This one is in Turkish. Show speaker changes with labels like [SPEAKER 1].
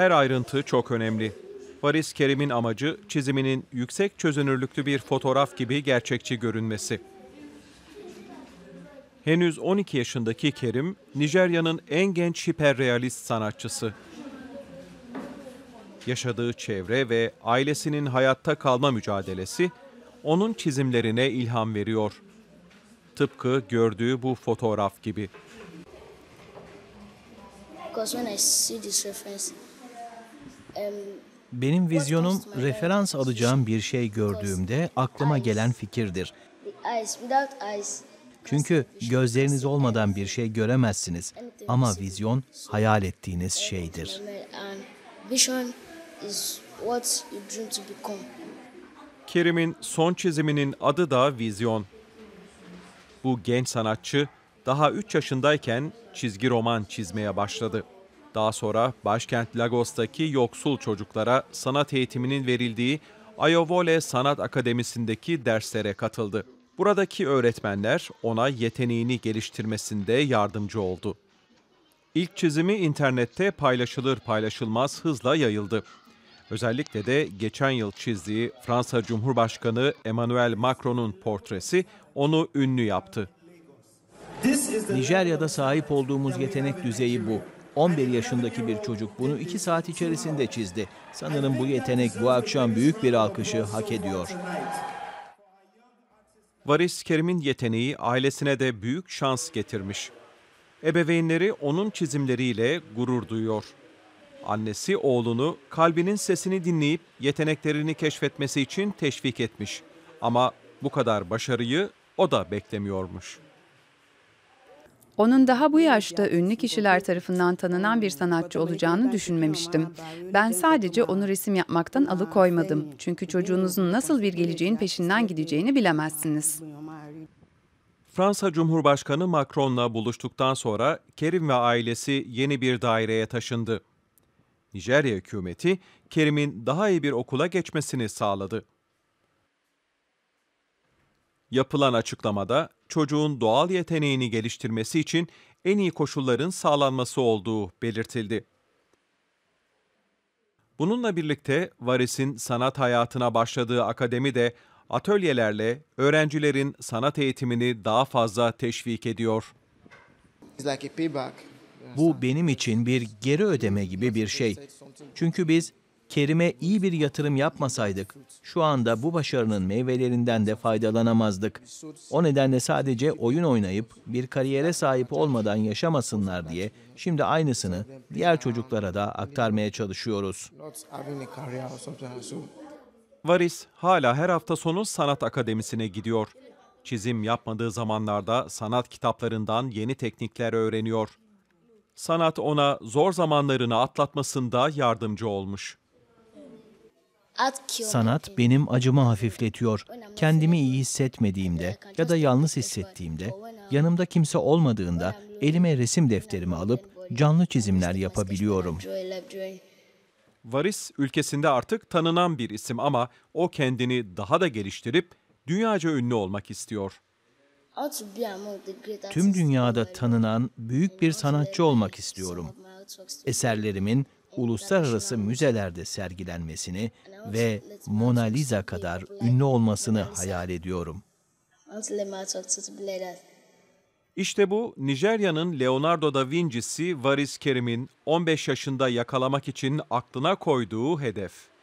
[SPEAKER 1] Her ayrıntı çok önemli. Varis Kerim'in amacı çiziminin yüksek çözünürlüklü bir fotoğraf gibi gerçekçi görünmesi. Henüz 12 yaşındaki Kerim, Nijerya'nın en genç hiperrealist sanatçısı. Yaşadığı çevre ve ailesinin hayatta kalma mücadelesi onun çizimlerine ilham veriyor. Tıpkı gördüğü bu fotoğraf gibi.
[SPEAKER 2] Because when I see this reference, benim vizyonum referans alacağım bir şey gördüğümde aklıma gelen fikirdir. Çünkü gözleriniz olmadan bir şey göremezsiniz ama vizyon hayal ettiğiniz şeydir. Um,
[SPEAKER 1] Kerim'in son çiziminin adı da Vizyon. Bu genç sanatçı daha 3 yaşındayken çizgi roman çizmeye başladı. Daha sonra başkent Lagos'taki yoksul çocuklara sanat eğitiminin verildiği Ayovole Sanat Akademisi'ndeki derslere katıldı. Buradaki öğretmenler ona yeteneğini geliştirmesinde yardımcı oldu. İlk çizimi internette paylaşılır paylaşılmaz hızla yayıldı. Özellikle de geçen yıl çizdiği Fransa Cumhurbaşkanı Emmanuel Macron'un portresi onu
[SPEAKER 2] ünlü yaptı. Nijerya'da sahip olduğumuz yetenek düzeyi bu. 11 yaşındaki bir çocuk bunu 2 saat içerisinde çizdi. Sanırım bu yetenek bu akşam büyük bir alkışı hak ediyor. Varis Kerim'in
[SPEAKER 1] yeteneği ailesine de büyük şans getirmiş. Ebeveynleri onun çizimleriyle gurur duyuyor. Annesi oğlunu kalbinin sesini dinleyip yeteneklerini keşfetmesi için teşvik etmiş. Ama bu kadar başarıyı o da beklemiyormuş.
[SPEAKER 2] Onun daha bu yaşta ünlü kişiler tarafından tanınan bir sanatçı olacağını düşünmemiştim. Ben sadece onu resim yapmaktan alıkoymadım. Çünkü çocuğunuzun nasıl bir geleceğin peşinden gideceğini bilemezsiniz.
[SPEAKER 1] Fransa Cumhurbaşkanı Macron'la buluştuktan sonra Kerim ve ailesi yeni bir daireye taşındı. Nijerya hükümeti Kerim'in daha iyi bir okula geçmesini sağladı. Yapılan açıklamada çocuğun doğal yeteneğini geliştirmesi için en iyi koşulların sağlanması olduğu belirtildi. Bununla birlikte Varis'in sanat hayatına başladığı akademi de atölyelerle öğrencilerin sanat eğitimini daha fazla teşvik ediyor.
[SPEAKER 2] Bu benim için bir geri ödeme gibi bir şey. Çünkü biz Kerim'e iyi bir yatırım yapmasaydık, şu anda bu başarının meyvelerinden de faydalanamazdık. O nedenle sadece oyun oynayıp bir kariyere sahip olmadan yaşamasınlar diye şimdi aynısını diğer çocuklara da aktarmaya çalışıyoruz.
[SPEAKER 1] Varis hala her hafta sonu sanat akademisine gidiyor. Çizim yapmadığı zamanlarda sanat kitaplarından yeni teknikler öğreniyor sanat ona zor zamanlarını atlatmasında yardımcı olmuş.
[SPEAKER 2] Sanat benim acımı hafifletiyor. Kendimi iyi hissetmediğimde ya da yalnız hissettiğimde, yanımda kimse olmadığında elime resim defterimi alıp canlı çizimler yapabiliyorum.
[SPEAKER 1] Varis ülkesinde artık tanınan bir isim ama o kendini daha da geliştirip dünyaca ünlü olmak istiyor.
[SPEAKER 2] Tüm dünyada tanınan büyük bir sanatçı olmak istiyorum. Eserlerimin uluslararası müzelerde sergilenmesini ve Mona Lisa kadar ünlü olmasını hayal ediyorum.
[SPEAKER 1] İşte bu Nijerya'nın Leonardo da Vinci'si Varis Kerim'in 15 yaşında yakalamak için aklına koyduğu hedef.